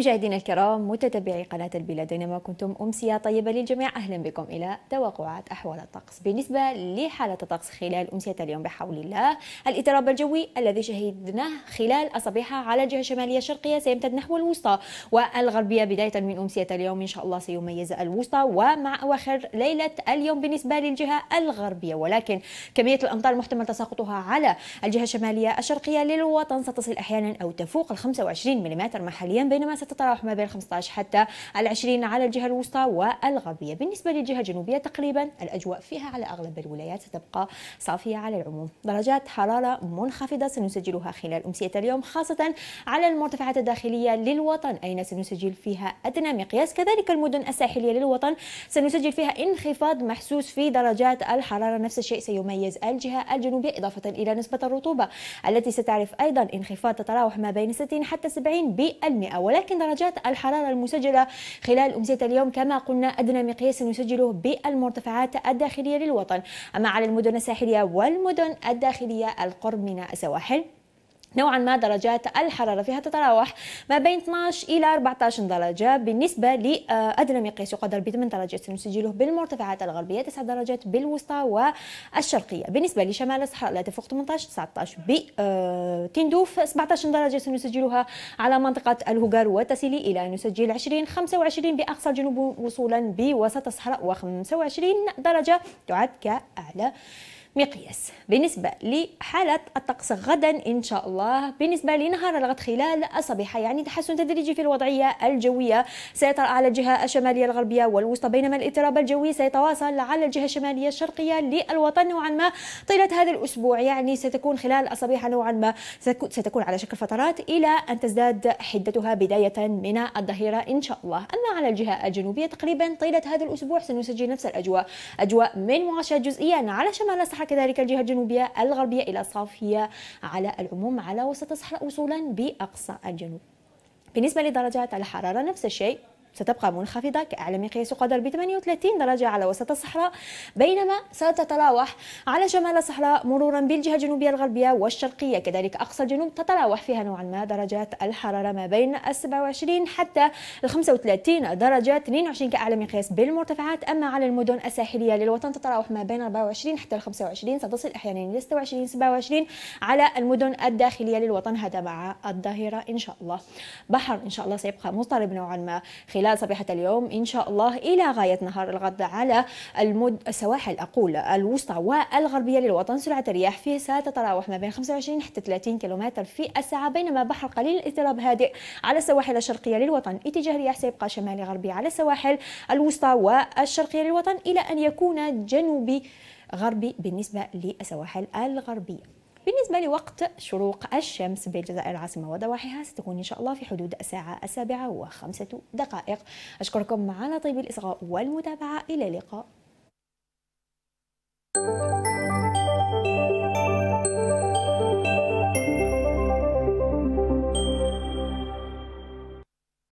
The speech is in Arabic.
مشاهدينا الكرام متتبعي قناة البلاد أينما كنتم أمسية طيبة للجميع أهلا بكم إلى توقعات أحوال الطقس بالنسبة لحالة الطقس خلال أمسية اليوم بحول الله الاضطراب الجوي الذي شهدناه خلال أصبيحة على الجهة الشمالية الشرقية سيمتد نحو الوسطى والغربية بداية من أمسية اليوم إن شاء الله سيميز الوسطى ومع أواخر ليلة اليوم بالنسبة للجهة الغربية ولكن كمية الأمطار المحتمل تساقطها على الجهة الشمالية الشرقية للوطن ستصل أحيانا أو تفوق ال 25 ملم محليا بينما ست تتراوح ما بين 15 حتى 20 على الجهة الوسطى والغربية بالنسبة للجهة الجنوبية تقريبا الأجواء فيها على أغلب الولايات ستبقى صافية على العموم درجات حرارة منخفضة سنسجلها خلال أمسية اليوم خاصة على المرتفعات الداخلية للوطن أين سنسجل فيها أدنى مقياس كذلك المدن الساحلية للوطن سنسجل فيها انخفاض محسوس في درجات الحرارة نفس الشيء سيميز الجهة الجنوبية إضافة إلى نسبة الرطوبة التي ستعرف أيضا انخفاض تتراوح ما بين 60 حتى 70% بالمئة ولكن درجات الحرارة المسجلة خلال أمسية اليوم كما قلنا أدنى مقياس نسجله بالمرتفعات الداخلية للوطن أما على المدن الساحلية والمدن الداخلية القرب من السواحل نوعا ما درجات الحرارة فيها تتراوح ما بين 12 إلى 14 درجة بالنسبة لأدنى مقياس يقدر ب 8 درجات سنسجله بالمرتفعات الغربية 9 درجات بالوسطى والشرقية بالنسبة لشمال الصحراء لا تفوق 18 19 بتندوف 17 درجة سنسجلها على منطقة الهجر وتسيلي إلى أن نسجل 20 25 بأقصى الجنوب وصولا بوسط الصحراء و25 درجة تعد كأعلى مقياس بالنسبة لحالة الطقس غدا إن شاء الله بالنسبة لنهار الغد خلال الصبيحة يعني تحسن تدريجي في الوضعية الجوية سيطر على الجهة الشمالية الغربية والوسطى بينما الاضطراب الجوي سيتواصل على الجهة الشمالية الشرقية للوطن نوعا ما طيلة هذا الأسبوع يعني ستكون خلال الصبيحة نوعا ما ستكون على شكل فترات إلى أن تزداد حدتها بداية من الظهيرة إن شاء الله أما على الجهة الجنوبية تقريبا طيلة هذا الأسبوع سنسجل نفس الأجواء أجواء من مغشاة جزئيا على شمال الصحراء كذلك الجهة الجنوبية الغربية إلى صافية على العموم على الصحراء وصولا بأقصى الجنوب بالنسبة لدرجات الحرارة نفس الشيء ستبقى منخفضة كأعلى مقياس قدر ب 38 درجة على وسط الصحراء بينما ستتراوح على شمال الصحراء مرورا بالجهة الجنوبية الغربية والشرقية كذلك أقصى الجنوب تتراوح فيها نوعا ما درجات الحرارة ما بين ال 27 حتى ال 35 درجة 22 كأعلى مقياس بالمرتفعات أما على المدن الساحلية للوطن تتراوح ما بين 24 حتى ال 25 ستصل أحيانا إلى 26 27 على المدن الداخلية للوطن هذا مع الظهيرة إن شاء الله بحر إن شاء الله سيبقى مضطرب نوعا ما خلال خلال صبيحة اليوم إن شاء الله إلى غاية نهار الغد على المد السواحل أقول الوسطى والغربية للوطن سرعة الرياح فيه ستتراوح ما بين 25 حتى 30 كم في الساعة بينما بحر قليل الاضطراب هادئ على السواحل الشرقية للوطن اتجاه الرياح سيبقى شمالي غربي على السواحل الوسطى والشرقية للوطن إلى أن يكون جنوبي غربي بالنسبة للسواحل الغربية بالنسبة لوقت شروق الشمس بالجزائر العاصمة وضواحيها ستكون إن شاء الله في حدود الساعة السابعة وخمسة دقائق أشكركم على طيب الإصغاء والمتابعة إلى اللقاء thank you